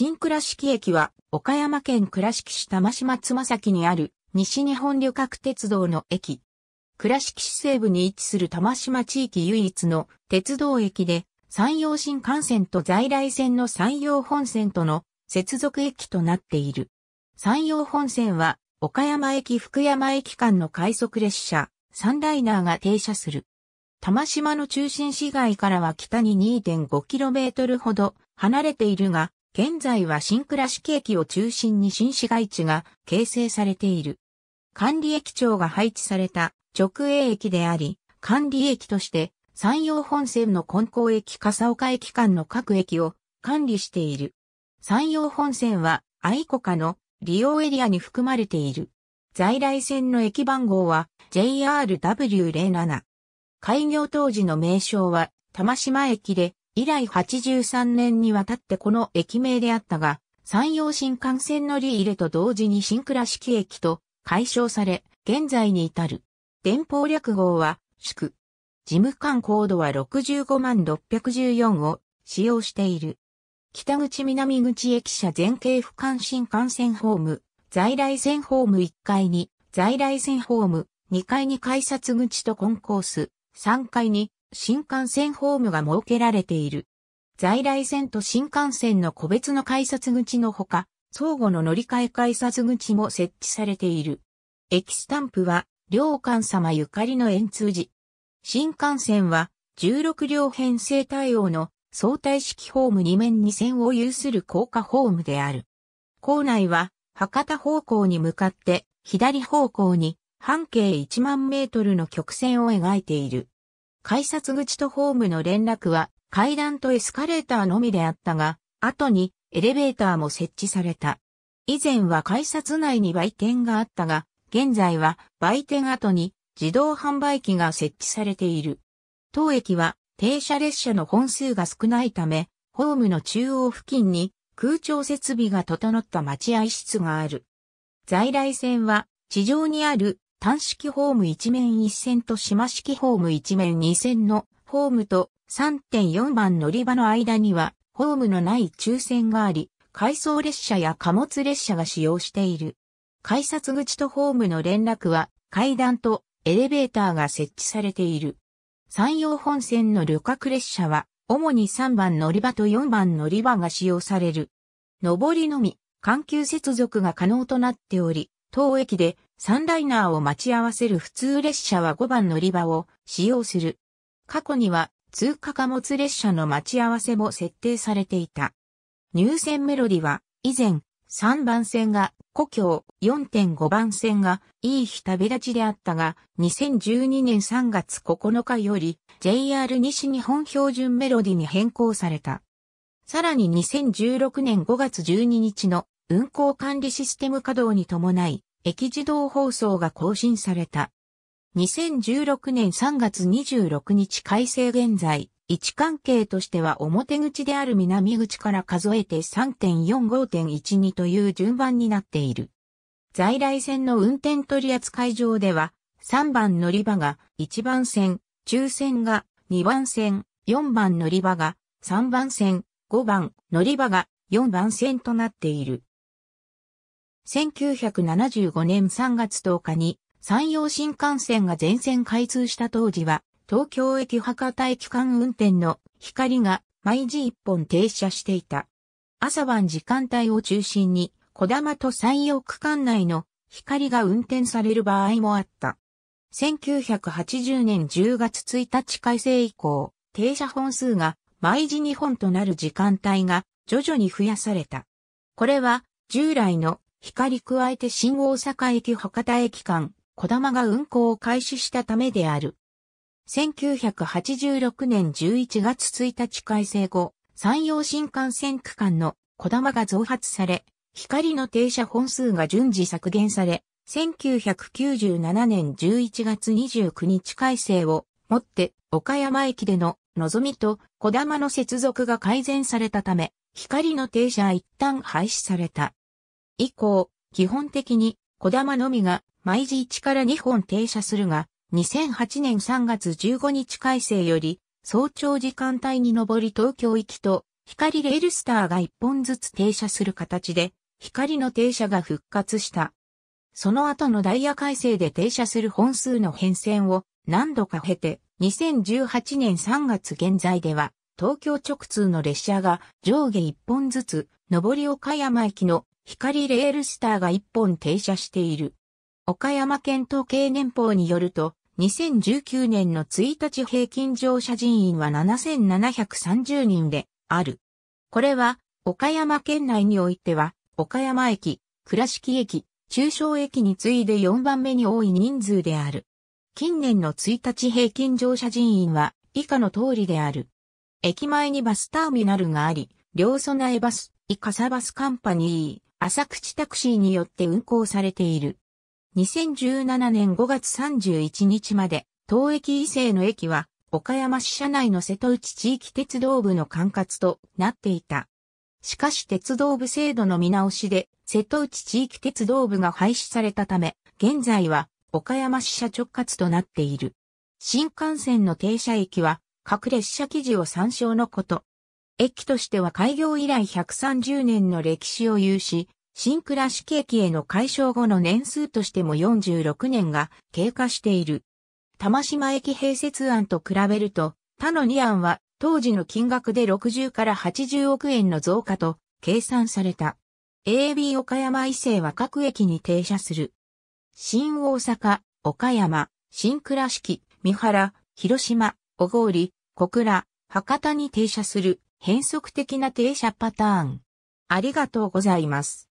新倉敷駅は、岡山県倉敷市玉島つま先にある、西日本旅客鉄道の駅。倉敷市西部に位置する玉島地域唯一の鉄道駅で、山陽新幹線と在来線の山陽本線との接続駅となっている。山陽本線は、岡山駅福山駅間の快速列車、サンライナーが停車する。玉島の中心市街からは北に 2.5km ほど離れているが、現在は新倉敷駅を中心に新市街地が形成されている。管理駅長が配置された直営駅であり、管理駅として山陽本線の根高駅笠岡駅間の各駅を管理している。山陽本線は愛子家の利用エリアに含まれている。在来線の駅番号は JRW07。開業当時の名称は玉島駅で以来83年にわたってこの駅名であったが、山陽新幹線乗り入れと同時に新倉敷駅と解消され、現在に至る。電報略号は、宿。事務官コードは65万614を使用している。北口南口駅舎全景俯瞰新幹線ホーム、在来線ホーム1階に、在来線ホーム2階に改札口とコンコース、3階に新幹線ホームが設けられている。在来線と新幹線の個別の改札口のほか、相互の乗り換え改札口も設置されている。駅スタンプは、両館様ゆかりの円通寺。新幹線は、16両編成対応の相対式ホーム2面2線を有する高架ホームである。構内は、博多方向に向かって、左方向に、半径1万メートルの曲線を描いている。改札口とホームの連絡は階段とエスカレーターのみであったが、後にエレベーターも設置された。以前は改札内に売店があったが、現在は売店後に自動販売機が設置されている。当駅は停車列車の本数が少ないため、ホームの中央付近に空調設備が整った待合室がある。在来線は地上にある単式ホーム1面1線と島式ホーム1面2線のホームと3.4番乗り場の間にはホームのない抽選があり、回送列車や貨物列車が使用している。改札口とホームの連絡は階段とエレベーターが設置されている。山陽本線の旅客列車は主に3番乗り場と4番乗り場が使用される。上りのみ、環球接続が可能となっており、当駅でサンライナーを待ち合わせる普通列車は5番乗り場を使用する。過去には通過貨物列車の待ち合わせも設定されていた。入線メロディは以前3番線が故郷4.5番線がいい日旅立ちであったが2012年3月9日より JR 西日本標準メロディに変更された。さらに2016年5月12日の運行管理システム稼働に伴い駅自動放送が更新された。2016年3月26日改正現在、位置関係としては表口である南口から数えて3.45.12という順番になっている。在来線の運転取扱上では、3番乗り場が1番線、中線が2番線、4番乗り場が3番線、5番乗り場が4番線となっている。1975年3月10日に山陽新幹線が全線開通した当時は、東京駅博多駅間運転の光が毎時1本停車していた。朝晩時間帯を中心に、小玉と山陽区間内の光が運転される場合もあった。1980年10月1日改正以降、停車本数が毎時2本となる時間帯が徐々に増やされた。これは従来の光加えて新大阪駅博多駅間、小玉が運行を開始したためである。1986年11月1日改正後、山陽新幹線区間の小玉が増発され、光の停車本数が順次削減され、1997年11月29日改正をもって岡山駅での望みと小玉の接続が改善されたため、光の停車は一旦廃止された。以降、基本的に、小玉のみが、毎時1から2本停車するが、2008年3月15日改正より、早朝時間帯に上り東京行きと、光レールスターが1本ずつ停車する形で、光の停車が復活した。その後のダイヤ改正で停車する本数の変遷を何度か経て、2018年3月現在では、東京直通の列車が上下1本ずつ、上り岡山駅の光レールスターが1本停車している。岡山県統計年報によると、2019年の1日平均乗車人員は7730人である。これは、岡山県内においては、岡山駅、倉敷駅、中小駅に次いで4番目に多い人数である。近年の1日平均乗車人員は以下の通りである。駅前にバスターミナルがあり、両備えバス、イカサバスカンパニー、浅口タクシーによって運行されている。2017年5月31日まで、当駅伊勢の駅は、岡山市社内の瀬戸内地域鉄道部の管轄となっていた。しかし鉄道部制度の見直しで、瀬戸内地域鉄道部が廃止されたため、現在は岡山支社直轄となっている。新幹線の停車駅は、各列車記事を参照のこと。駅としては開業以来130年の歴史を有し、新倉敷駅への解消後の年数としても46年が経過している。玉島駅併設案と比べると、他の2案は当時の金額で60から80億円の増加と計算された。AB 岡山伊勢は各駅に停車する。新大阪、岡山、新倉敷、三原、広島、小郡、小倉、博多に停車する変則的な停車パターン。ありがとうございます。